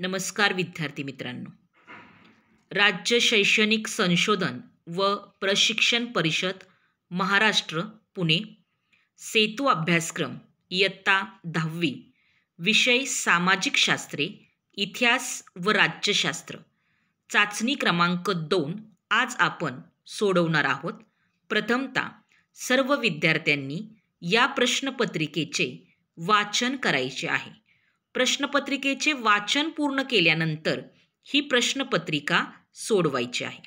नमस्कार विद्यार्थी मित्रांनो राज्य शैक्षणिक संशोधन व प्रशिक्षण परिषद महाराष्ट्र पुणे सेतू अभ्यासक्रम इयत्ता दहावी विषय सामाजिक शास्त्रे इतिहास व राज्यशास्त्र चाचणी क्रमांक दोन आज आपण सोडवणार आहोत प्रथमता सर्व विद्यार्थ्यांनी या प्रश्नपत्रिकेचे वाचन करायचे आहे प्रश्नपत्रिकेचे वाचन पूर्ण केल्यानंतर ही प्रश्नपत्रिका सोडवायची आहे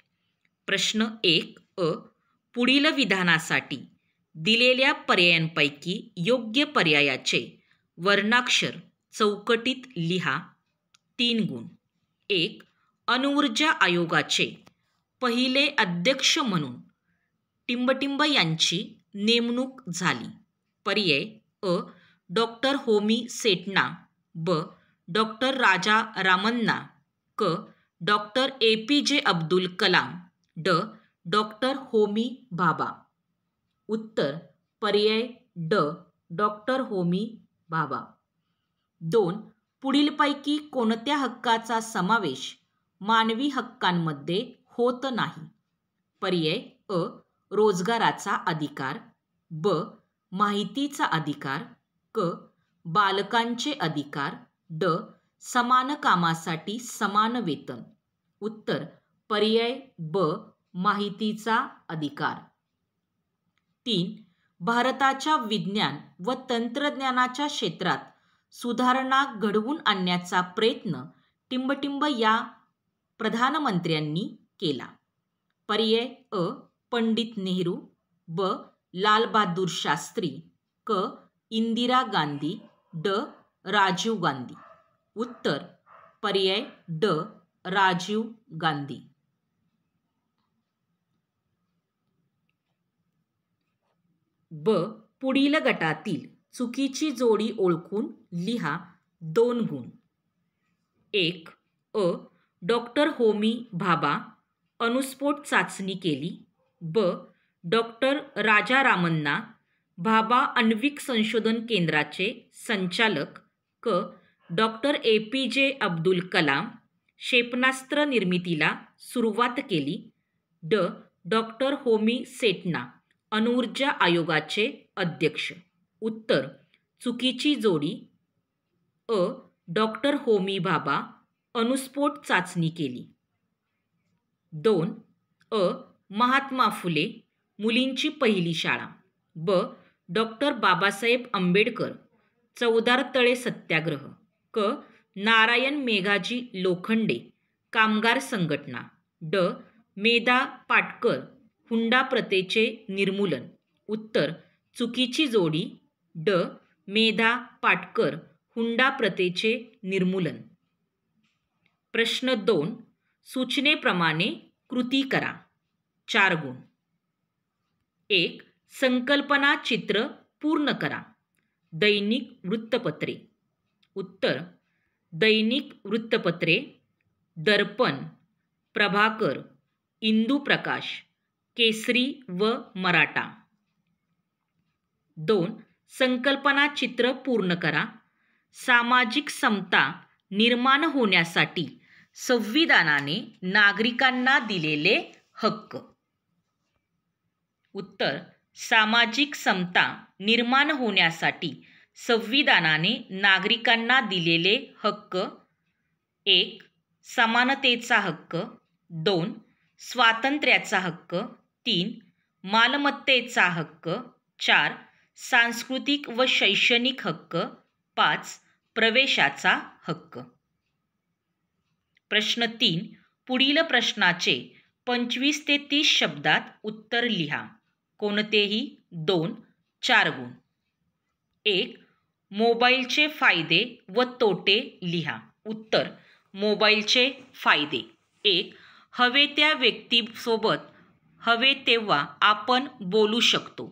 प्रश्न एक अ पुढील विधानासाठी दिलेल्या पर्यायांपैकी योग्य पर्यायाचे वर्णाक्षर चौकटीत लिहा तीन गुण एक अणुऊर्जा आयोगाचे पहिले अध्यक्ष म्हणून टिंबटिंब यांची नेमणूक झाली पर्याय अ डॉक्टर होमी सेटना ब डॉक्टर राजा रामन्ना क डॉक्टर ए पी जे अब्दुल कलाम ड डॉक्टर होमी बाबा उत्तर पर्याय ड डॉक्टर होमी बाबा दोन पुढीलपैकी कोणत्या हक्काचा समावेश मानवी हक्कांमध्ये होत नाही पर्याय अ रोजगाराचा अधिकार ब माहितीचा अधिकार क बालकांचे अधिकार ड समान कामासाठी समान वेतन उत्तर पर्याय ब माहितीचा अधिकार तीन भारताच्या विज्ञान व तंत्रज्ञानाच्या क्षेत्रात सुधारणा घडवून आणण्याचा प्रयत्न टिंबटिंब या प्रधानमंत्र्यांनी केला पर्याय अ पंडित नेहरू ब लालबहादूर शास्त्री क इंदिरा गांधी ड राजीव गांधी उत्तर पर्याय ड राजीव गांधी ब पुढील गटातील चुकीची जोडी ओळखून लिहा दोन गुण एक अ डॉक्टर होमी भाबा अनुस्फोट चाचणी केली ब डॉक्टर राजा भाभा आण्विक संशोधन केंद्राचे संचालक क डॉक्टर ए पी जे अब्दुल कलाम क्षेपणास्त्र निर्मितीला सुरुवात केली ड डॉक्टर होमी सेटना अणुऊर्जा आयोगाचे अध्यक्ष उत्तर चुकीची जोडी अ डॉक्टर होमी भाभा अणुस्फोट चाचणी केली दोन अ महात्मा फुले मुलींची पहिली शाळा ब डॉक्टर बाबासाहेब आंबेडकर चौदार तळे सत्याग्रह क नारायण मेघाजी लोखंडे कामगार संघटना ड मेधा पाटकर हुंडा प्रतेचे निर्मूलन उत्तर चुकीची जोडी ड मेधा पाटकर हुंडा प्रतेचे निर्मूलन प्रश्न दोन सूचनेप्रमाणे कृती करा चार गुण एक संकल्पना चित्र पूर्ण करा दैनिक वृत्तपत्रे उत्तर दैनिक वृत्तपत्रे दर्पण प्रभाकर इंदू प्रकाश केसरी व मराठा दोन संकल्पना चित्र पूर्ण करा सामाजिक समता निर्माण होण्यासाठी संविधानाने नागरिकांना दिलेले हक्क उत्तर सामाजिक समता निर्माण होण्यासाठी संविधानाने नागरिकांना दिलेले हक्क एक समानतेचा हक्क दोन स्वातंत्र्याचा हक्क तीन मालमत्तेचा हक्क चार सांस्कृतिक व शैक्षणिक हक्क पाच प्रवेशाचा हक्क प्रश्न तीन पुढील प्रश्नाचे पंचवीस ते तीस शब्दात उत्तर लिहा कोणतेही दोन चार गुण एक मोबाईलचे फायदे व तोटे लिहा उत्तर मोबाईलचे फायदे एक हवे त्या व्यक्तीसोबत हवे तेव्हा आपण बोलू शकतो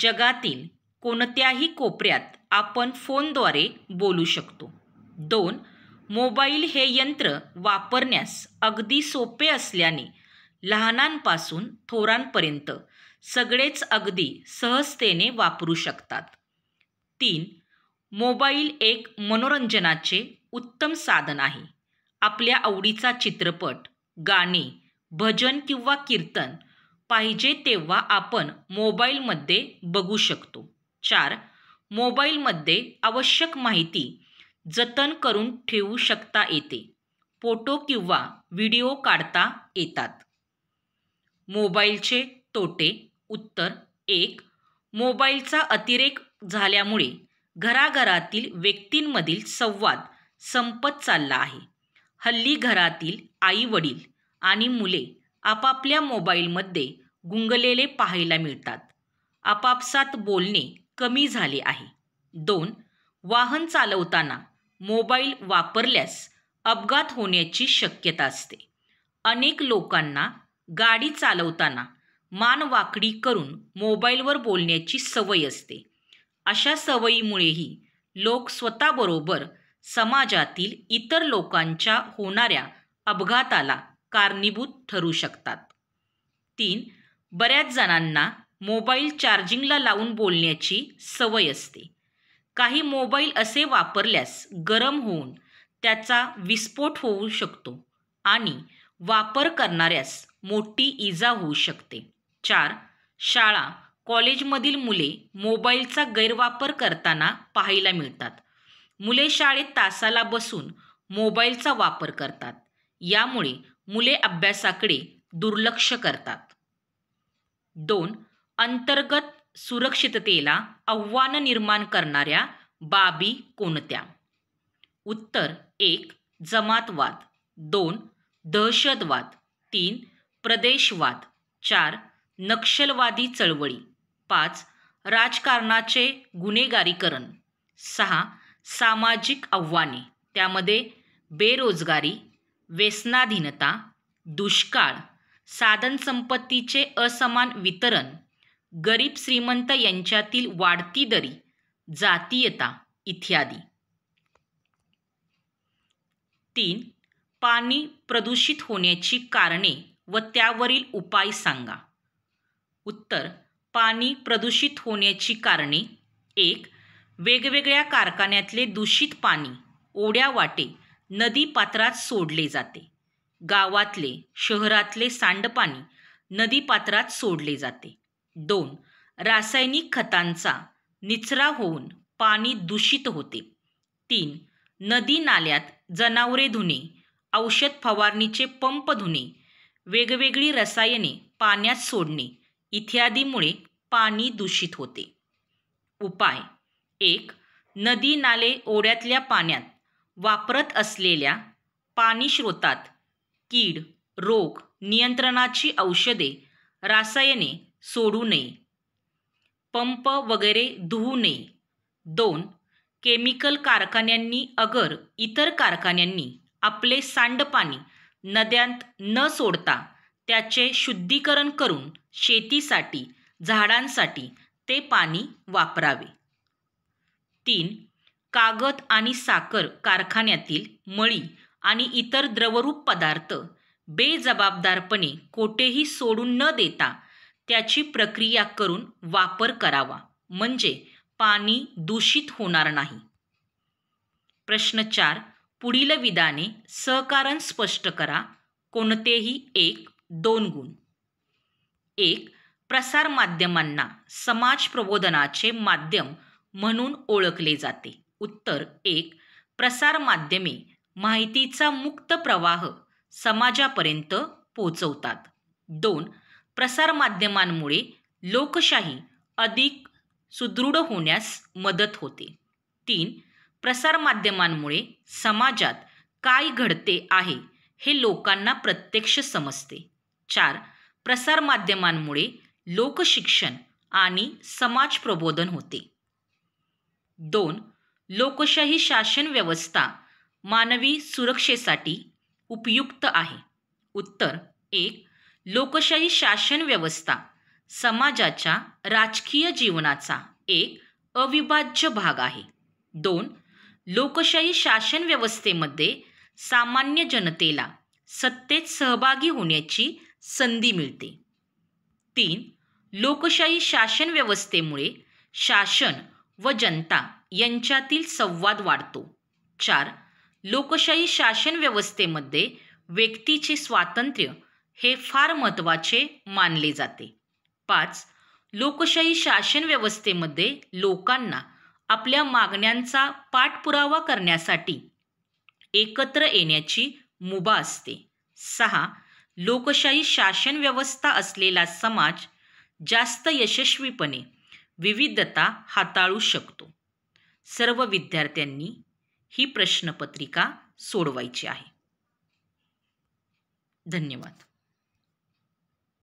जगातील कोणत्याही कोपऱ्यात आपण फोनद्वारे बोलू शकतो दोन मोबाईल हे यंत्र वापरण्यास अगदी सोपे असल्याने लहानांपासून थोरांपर्यंत सगळेच अगदी सहजतेने वापरू शकतात तीन मोबाईल एक मनोरंजनाचे उत्तम साधन आहे आपल्या आवडीचा चित्रपट गाणे भजन किंवा कीर्तन पाहिजे तेव्हा आपण मोबाईलमध्ये बघू शकतो चार मोबाईलमध्ये आवश्यक माहिती जतन करून ठेवू शकता येते फोटो किंवा व्हिडिओ काढता येतात मोबाईलचे तोटे उत्तर एक मोबाईलचा अतिरेक झाल्यामुळे घराघरातील व्यक्तींमधील संवाद संपत चालला आहे हल्ली घरातील आई वडील आणि मुले आपापल्या मोबाईलमध्ये गुंगलेले पाहायला मिळतात आपापसात बोलणे कमी झाले आहे दोन वाहन चालवताना मोबाईल वापरल्यास अपघात होण्याची शक्यता असते अनेक लोकांना गाडी चालवताना मानवाकडी करून मोबाईलवर बोलण्याची सवय असते अशा सवयीमुळेही लोक स्वतःबरोबर समाजातील इतर लोकांच्या होणाऱ्या अपघाताला कारणीभूत ठरू शकतात तीन बऱ्याच जणांना मोबाईल चार्जिंगला लावून बोलण्याची सवय असते काही मोबाईल असे वापरल्यास गरम होऊन त्याचा विस्फोट होऊ शकतो आणि वापर करणाऱ्यास मोठी इजा होऊ शकते चार शाळा कॉलेजमधील मुले मोबाईलचा गैरवापर करताना पाहायला मिळतात मुले शाळेत तासाला बसून मोबाईलचा वापर करतात यामुळे मुले अभ्यासाकडे दुर्लक्ष करतात दोन अंतर्गत सुरक्षिततेला आव्हानं निर्माण करणाऱ्या बाबी कोणत्या उत्तर एक जमातवाद दोन दहशतवाद तीन प्रदेशवाद चार नक्षलवादी चळवळी पाच राजकारणाचे गुन्हेगारीकरण सहा सामाजिक आव्हाने त्यामध्ये बेरोजगारी व्यसनाधीनता दुष्काळ साधनसंपत्तीचे असमान वितरण गरीब श्रीमंत यांच्यातील वाढती दरी जातीयता इत्यादी तीन पाणी प्रदूषित होण्याची कारणे व त्यावरील उपाय सांगा उत्तर पाणी प्रदूषित होण्याची कारणे एक वेगवेगळ्या कारखान्यातले दूषित पाणी ओढ्या वाटे नदी पात्रात सोडले जाते गावातले शहरातले सांडपाणी नदी पात्रात सोडले जाते दोन रासायनिक खतांचा निचरा होऊन पाणी दूषित होते तीन नदी नाल्यात जनावरे धुणे औषध फवारणीचे पंप धुणे वेगवेगळी रसायने पाण्यात सोडणे इत्यादीमुळे पाणी दूषित होते उपाय एक नदी नाले ओढ्यातल्या पाण्यात वापरत असलेल्या पाणी स्रोतात कीड रोग नियंत्रणाची औषधे रासायने सोडू नये पंप वगैरे धुवू नये दोन केमिकल कारखान्यांनी अगर इतर कारखान्यांनी आपले सांडपाणी नद्यांत न सोडता त्याचे शुद्धीकरण करून शेतीसाठी झाडांसाठी ते पाणी वापरावे तीन कागद आणि साखर कारखान्यातील मळी आणि इतर द्रवरूप पदार्थ बेजबाबदारपणे कोठेही सोडून न देता त्याची प्रक्रिया करून वापर करावा म्हणजे पाणी दूषित होणार नाही प्रश्न चार पुढील विधाने सहकारण स्पष्ट करा कोणतेही एक दोन गुण एक प्रसारमाध्यमांना समाज प्रबोधनाचे माध्यम म्हणून ओळखले जाते उत्तर एक प्रसारमाध्यमे माहितीचा मुक्त प्रवाह समाजापर्यंत पोचवतात दोन प्रसारमाध्यमांमुळे लोकशाही अधिक सुदृढ होण्यास मदत होते तीन प्रसारमाध्यमांमुळे समाजात काय घडते आहे हे लोकांना प्रत्यक्ष समजते चार प्रसारमाध्यमांमुळे लोकशिक्षण आणि समाज प्रबोधन होते दोन लोकशाही शासन व्यवस्था मानवी सुरक्षेसाठी उपयुक्त आहे उत्तर एक लोकशाही शासन व्यवस्था समाजाच्या राजकीय जीवनाचा एक अविभाज्य भाग आहे दोन लोकशाही शासन व्यवस्थेमध्ये सामान्य जनतेला सत्तेत सहभागी होण्याची संधी मिळते तीन लोकशाही शासन व्यवस्थेमुळे शासन व जनता यांच्यातील संवाद वाढतो चार लोकशाही शासन व्यवस्थेमध्ये व्यक्तीचे स्वातंत्र्य हे फार महत्त्वाचे मानले जाते पाच लोकशाही शासन व्यवस्थेमध्ये लोकांना आपल्या मागण्यांचा पाठपुरावा करण्यासाठी एकत्र येण्याची मुभा असते सहा लोकशाही शासन व्यवस्था असलेला समाज जास्त यशस्वीपणे विविधता हाताळू शकतो सर्व विद्यार्थ्यांनी ही प्रश्नपत्रिका सोडवायची आहे धन्यवाद